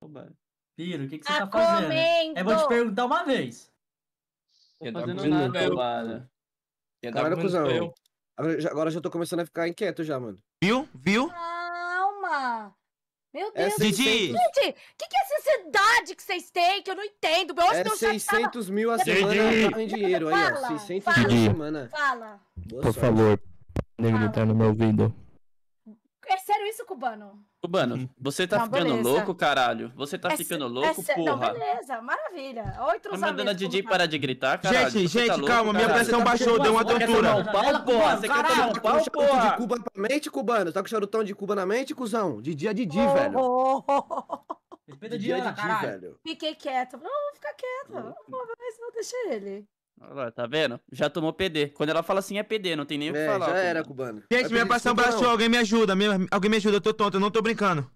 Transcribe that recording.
Oba. Piro, o que, que você tá, tá fazendo? É comendo. Eu vou te perguntar uma vez. Não fazendo nada, eu. Agora cuzão. Eu. Agora já tô começando a ficar inquieto já, mano. Viu? Viu? Calma. Meu é Deus. É 600... Gente, o que, que é essa cidade que vocês têm? Que eu não entendo. Hoje é meu 600 mil a semana Didi. em dinheiro. aí, ó. 600 fala, mil a semana. Fala. Boa Por sorte. favor, ninguém tá no meu ouvido. É sério isso, cubano? Cubano, hum. você tá não, ficando beleza. louco, caralho. Você tá é, ficando louco, é, porra. Não, beleza, maravilha. Oi, o Tá mandando a Didi para tá? parar de gritar, caralho. Gente, você tá gente, tá louco, calma, caralho. minha pressão tá baixou, deu uma tortura. Não, pau, porra. Você quer tomar um pau, porra? de Cuba na mente, cubano? Tá com charutão de Cuba na mente, cuzão? Didi é Didi, oh, velho. Oh, oh, oh. Respeita Didi, Didi, é Didi, velho. Fiquei quieto. Não, vou ficar quieto. Não, mas não, deixa ele. Olha lá, tá vendo? Já tomou PD. Quando ela fala assim é PD, não tem nem o que é, falar. Já era, cubano. Gente, me é minha um braço alguém me ajuda, me, alguém me ajuda, eu tô tonto, eu não tô brincando.